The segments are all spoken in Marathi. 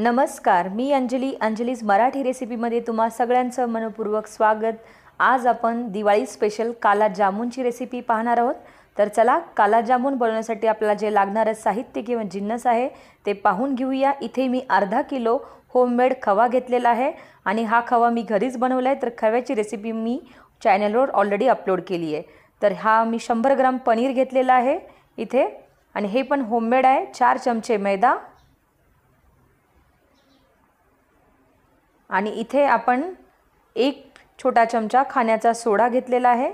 नमस्कार मी अंजली अंजलीज मराठी रेसिपीमध्ये तुम्हा सगळ्यांचं मनपूर्वक स्वागत आज आपण दिवाळी स्पेशल काला जामूनची रेसिपी पाहणार आहोत तर चला काला जामून बनवण्यासाठी आपल्याला जे लागणारं साहित्य किंवा जिन्नस आहे ते पाहून घेऊया इथे मी अर्धा किलो होममेड खवा घेतलेला आहे आणि हा खवा मी घरीच बनवला आहे तर खव्याची रेसिपी मी चॅनलवर ऑलरेडी अपलोड केली आहे तर हा मी शंभर ग्राम पनीर घेतलेला आहे इथे आणि हे पण होममेड आहे चार चमचे मैदा आणि इथे आपण एक छोटा चमचा खाण्याचा सोडा घेतलेला आहे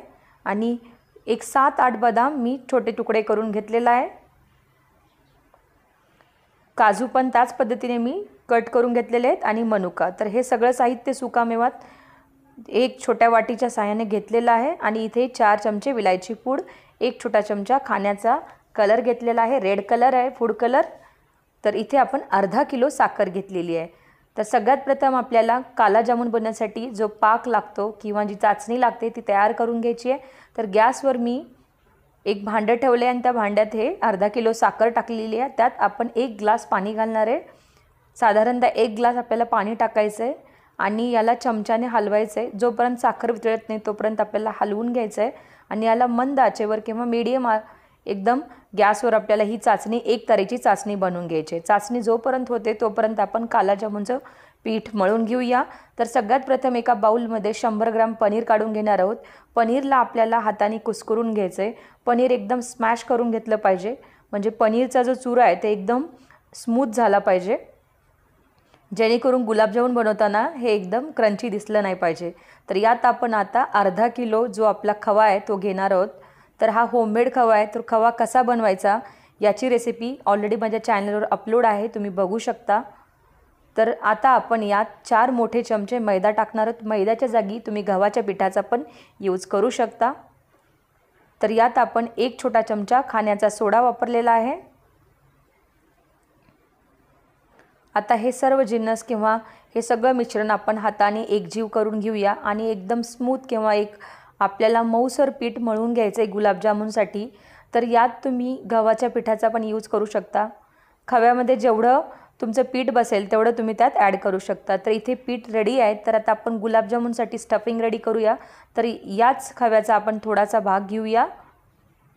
आणि एक सात आठ बदाम मी छोटे तुकडे करून घेतलेला आहे काजू पण त्याच पद्धतीने मी कट करून घेतलेले आहेत आणि मनुका तर हे सगळं साहित्य सुकामेवात एक छोट्या वाटीच्या साहाय्याने घेतलेलं आहे आणि इथे चार चमचे विलायची पूड एक छोटा चमचा खाण्याचा कलर घेतलेला आहे रेड कलर आहे फूड कलर तर इथे आपण अर्धा किलो साखर घेतलेली आहे तर सगळ्यात प्रथम आपल्याला काला जामून बनवण्यासाठी जो पाक लागतो किंवा जी चाचणी लागते ती तयार करून घ्यायची आहे तर गॅसवर मी एक भांडं ठेवलं आहे आणि त्या भांड्यात हे अर्धा किलो साखर टाकलेली आहे त्यात आपण एक ग्लास पाणी घालणार आहे साधारणतः एक ग्लास आपल्याला पाणी टाकायचं आहे आणि याला चमच्याने हलवायचं आहे जोपर्यंत साखर वितळत नाही तोपर्यंत आपल्याला हलवून घ्यायचं आहे आणि याला मंद आचेवर किंवा मीडियम आ एकदम गॅसवर आपल्याला ही चाचणी एक तऱ्हेची चाचणी बनवून घ्यायची चाचणी जोपर्यंत होते तोपर्यंत आपण कालाजामुनचं पीठ मळून घेऊया तर सगळ्यात प्रथम एका बाऊलमध्ये शंभर ग्राम पनीर काढून घेणार आहोत पनीरला आपल्याला हाताने कुसकरून घ्यायचं आहे पनीर एकदम स्मॅश करून घेतलं पाहिजे म्हणजे पनीरचा जो चुरा आहे ते एकदम स्मूथ झाला पाहिजे जेणेकरून गुलाबजामून बनवताना हे एकदम क्रंची दिसलं नाही पाहिजे तर यात आपण आता अर्धा किलो जो आपला खवा आहे तो घेणार आहोत तर हा होममेड खवा आहे तर खवा कसा बनवायचा याची रेसिपी ऑलरेडी माझ्या चॅनलवर अपलोड आहे तुम्ही बघू शकता तर आता आपण यात चार मोठे चमचे मैदा टाकणार आहोत मैद्याच्या जागी तुम्ही गव्हाच्या पिठाचा पण यूज करू शकता तर यात आपण एक छोटा चमचा खाण्याचा सोडा वापरलेला आहे आता हे सर्व जिन्नस किंवा हे सगळं मिश्रण आपण हाताने एकजीव करून घेऊया आणि एकदम स्मूथ किंवा एक आपल्याला मऊसर पीठ मळून घ्यायचं आहे गुलाबजामुनसाठी तर यात तुम्ही गव्हाच्या पिठाचा पण यूज करू शकता खव्यामध्ये जेवढं तुमचं पीठ बसेल तेवढं तुम्ही त्यात ॲड करू शकता तर इथे पीठ रेडी आहे तर आता आपण गुलाबजामुनसाठी स्टफिंग रेडी करूया तर याच खव्याचा आपण थोडासा भाग घेऊया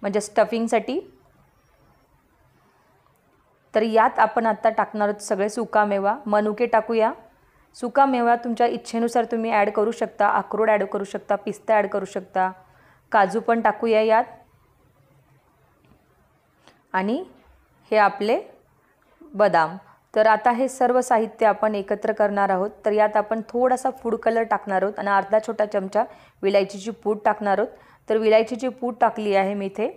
म्हणजे स्टफिंगसाठी तर यात आपण आत्ता टाकणार सगळे सुकामेवा मनुके टाकूया सुका मेवा तुमच्या इच्छेनुसार तुम्ही ॲड करू शकता अक्रोड ॲड करू शकता पिस्ता ॲड करू शकता काजू पण टाकूया यात आणि हे आपले बदाम तर आता हे सर्व साहित्य आपण एकत्र करणार आहोत तर यात आपण थोडासा फूड कलर टाकणार आहोत आणि अर्धा छोटा चमचा विलायचीची पूड टाकणार आहोत तर विलायचीची पूड टाकली आहे मी इथे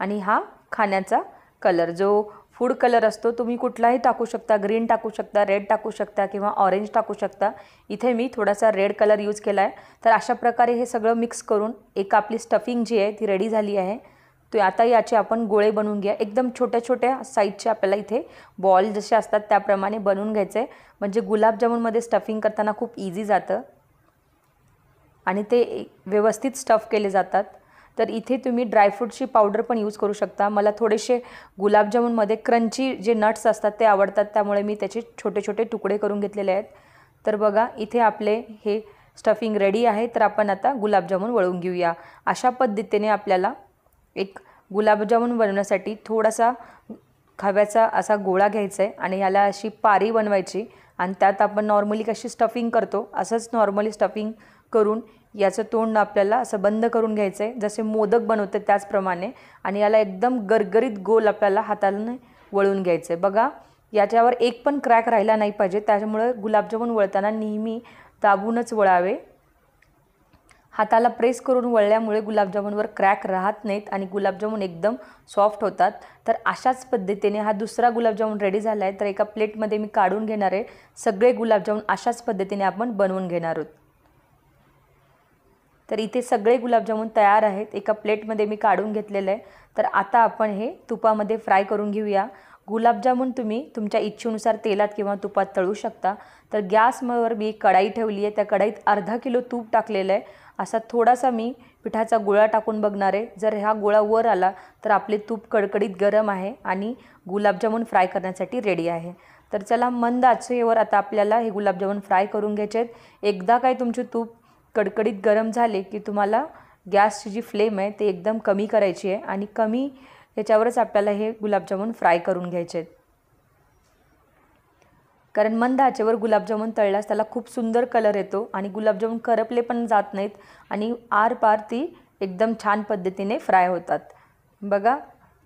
आणि हा खाण्याचा कलर जो फूड कलर असतो तुम्ही कुठलाही टाकू शकता ग्रीन टाकू शकता रेड टाकू शकता किंवा ऑरेंज टाकू शकता इथे मी थोडासा रेड कलर यूज केला आहे तर अशा प्रकारे हे सगळं मिक्स करून एक आपली स्टफिंग जी आहे ती रेडी झाली आहे तर आता याचे आपण गोळे बनवून घ्या एकदम छोट्या छोट्या साईजचे आपल्याला इथे बॉल जसे असतात त्याप्रमाणे बनवून घ्यायचे म्हणजे गुलाबजामूनमध्ये स्टफिंग करताना खूप इझी जातं आणि ते व्यवस्थित स्टफ केले जातात तर इथे तुम्ही ड्रायफ्रूटची पावडर पण यूज करू शकता मला थोडेसे गुलाबजामूनमध्ये क्रंची जे नट्स असतात ते आवडतात त्यामुळे मी त्याचे छोटे छोटे तुकडे करून घेतलेले आहेत तर बघा इथे आपले हे स्टफिंग रेडी आहे तर आपण आता गुलाबजामुन वळून घेऊया अशा पद्धतीने आपल्याला एक गुलाबजामुन बनवण्यासाठी थोडासा खव्याचा असा गोळा घ्यायचा आहे आणि याला अशी पारी बनवायची आणि त्यात आपण नॉर्मली कशी स्टफिंग करतो असंच नॉर्मली स्टफिंग करून याचं तोंड आपल्याला असं बंद करून घ्यायचं आहे जसे मोदक बनवते त्याचप्रमाणे आणि याला एकदम गरगरीत गोल आपल्याला हाताने वळून घ्यायचं आहे बघा याच्यावर एक पण क्रॅक राहिला नाही पाहिजे त्याच्यामुळं गुलाबजामुन वळताना नेहमी दाबूनच वळावे हाताला प्रेस करून वळल्यामुळे गुलाबजामुनवर क्रॅक राहत नाहीत आणि गुलाबजामुन एकदम सॉफ्ट होतात तर अशाच पद्धतीने हा दुसरा गुलाबजामुन रेडी झाला आहे तर एका प्लेटमध्ये मी काढून घेणार आहे सगळे गुलाबजामुन अशाच पद्धतीने आपण बनवून घेणार आहोत तर इथे सगळे गुलाबजामुन तयार आहेत एका प्लेटमध्ये मी काढून घेतलेलं आहे तर आता आपण हे तुपामध्ये फ्राय करून घेऊया गुलाबजामुन तुम्ही तुमच्या इच्छेनुसार तेलात किंवा तुपात तळू शकता तर गॅसवर मी कढाई ठेवली आहे त्या कढाईत अर्धा किलो तूप टाकलेलं आहे असा थोडासा मी पिठाचा गोळा टाकून बघणार आहे जर हा गोळा वर आला तर आपले तूप कडकडीत गरम आहे आणि गुलाबजामुन फ्राय करण्यासाठी रेडी आहे तर चला मंद आचेवर आता आपल्याला हे गुलाबजामुन फ्राय करून घ्यायचे आहेत एकदा काय तुमचे तूप कडकडीत गरम झाले की तुम्हाला गॅसची जी फ्लेम आहे ते एकदम कमी करायची आहे आणि कमी याच्यावरच आपल्याला हे गुलाबजामुन फ्राय करून घ्यायचे आहेत कारण मंद आचेवर गुलाबजामुन तळल्यास त्याला खूप सुंदर कलर येतो आणि गुलाबजामुन करपले पण जात नाहीत आणि आरपार ती एकदम छान पद्धतीने फ्राय होतात बघा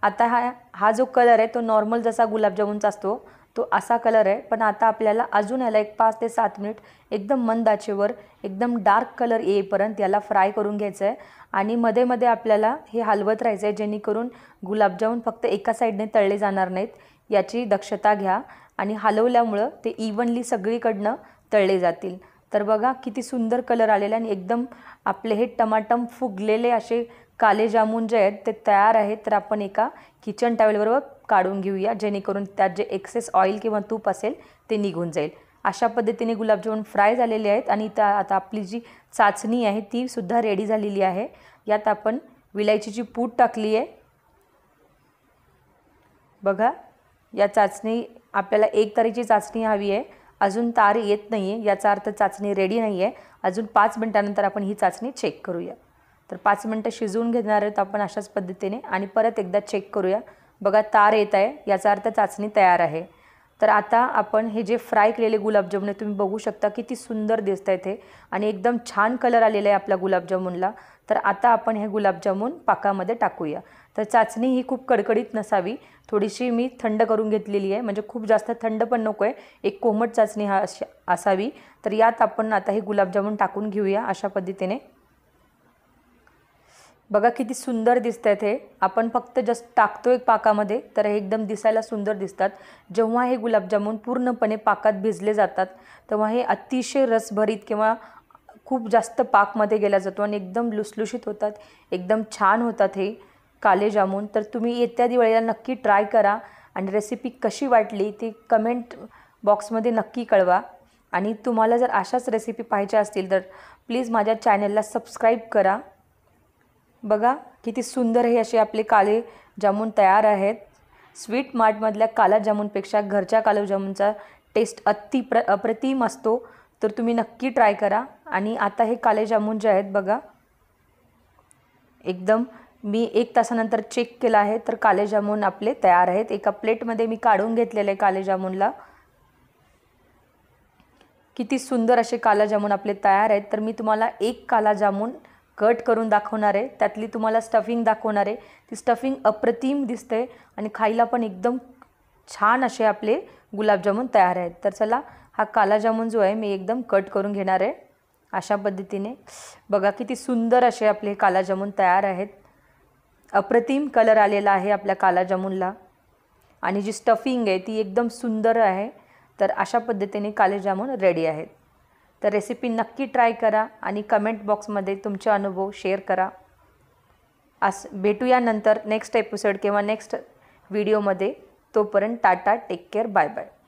आता हा हा जो कलर आहे तो नॉर्मल जसा गुलाबजामुनचा असतो तो असा कलर आहे पण आता आपल्याला अजून याला एक पाच ते सात मिनिट एकदम मंदाचेवर एकदम डार्क कलर येईपर्यंत याला फ्राय करून घ्यायचं आहे आणि मध्ये मध्ये आपल्याला हे हलवत राहायचं आहे जेणेकरून गुलाबजामून फक्त एका साईडने तळले जाणार नाहीत याची दक्षता घ्या आणि हलवल्यामुळं ते इवनली सगळीकडनं तळले जातील तर बघा किती सुंदर कलर आलेला आणि एकदम आपले हे टमाटम फुगलेले असे काले जामून जे आहेत ते तयार आहेत तर आपण एका किचन टॅवेलबरोबर काढून घेऊया जेणेकरून त्यात जे एक्सेस ऑइल किंवा तूप असेल ते निघून जाईल अशा पद्धतीने गुलाबजामून फ्राय झालेले आहेत आणि त्या आता आपली जी चाचणी आहे ती सुद्धा रेडी झालेली आहे यात आपण विलायचीची पूट टाकली आहे बघा या चाचणी आपल्याला एक तारीची चाचणी हवी आहे अजून तार येत नाही आहे याचा अर्थ चाचणी रेडी नाही आहे अजून पाच मिनटानंतर आपण ही चाचणी चेक करूया तर पाच मिनटं शिजवून घेणार आहोत आपण अशाच पद्धतीने आणि परत एकदा चेक करूया बघा तार येत आहे याचा अर्थ चाचणी तयार आहे तर आता आपण हे जे फ्राय केलेले गुलाबजामुन आहे तुम्ही बघू शकता किती सुंदर दिसत आहे ते आणि एकदम छान कलर आलेला आहे आपल्या गुलाबजामुनला तर आता आपण हे गुलाबजामुन पाकामध्ये टाकूया तर चाचणी ही खूप कडकडीत नसावी थोडीशी मी थंड करून घेतलेली आहे म्हणजे खूप जास्त थंड पण नको आहे एक कोमट चाचणी हा अशी असावी तर यात आपण आता हे गुलाबजामुन टाकून घेऊया अशा पद्धतीने बघा किती सुंदर दिसत आहेत हे आपण फक्त जस्ट टाकतो एक पाकामध्ये तर हे एकदम दिसायला सुंदर दिसतात जेव्हा हे गुलाबजामून पूर्णपणे पाकात भिजले जातात तेव्हा हे अतिशय रसभरीत किंवा खूप जास्त पाकमध्ये गेला जातो आणि एकदम लुसलुशीत होतात एकदम छान होतात हे काले जामून तर तुम्ही येत्या दिवाळीला नक्की ट्राय करा आणि रेसिपी कशी वाटली ती कमेंट बॉक्समध्ये नक्की कळवा आणि तुम्हाला जर अशाच रेसिपी पाहिजे असतील तर प्लीज माझ्या चॅनलला सबस्क्राईब करा बघा किती सुंदर हे असे आपले काले जामून तयार आहेत स्वीट मार्टमधल्या काला जामूनपेक्षा घरच्या काला जामूनचा टेस्ट अति प्र अप्रतिम असतो तर तुम्ही नक्की ट्राय करा आणि आता हे काले जामून जे आहेत बघा एकदम मी एक तासानंतर चेक केला आहे तर काले जामून आपले तयार आहेत एका प्लेटमध्ये मी काढून घेतलेले आहे काले जामूनला किती सुंदर असे काला जामून आपले तयार आहेत तर मी तुम्हाला एक काला जामून कट करून दाखवणार आहे त्यातली तुम्हाला स्टफिंग दाखवणार आहे ती स्टफिंग अप्रतिम दिसते आणि खायला पण एकदम छान असे आपले गुलाबजामून तयार आहेत तर चला हा कालाजामुन जो आहे मी एकदम कट करून घेणार आहे अशा पद्धतीने बघा किती सुंदर असे आपले कालाजामून तयार आहेत अप्रतिम कलर आलेला आहे आपल्या कालाजामूनला आणि जी स्टफिंग आहे ती एकदम सुंदर आहे तर अशा पद्धतीने कालेजामून रेडी आहेत तर रेसिपी नक्की ट्राय करा आणि कमेंट बॉक्समध्ये तुमचे अनुभव शेअर करा आस भेटूया नंतर नेक्स्ट एपिसोड किंवा नेक्स्ट व्हिडिओमध्ये तोपर्यंत tata take care bye bye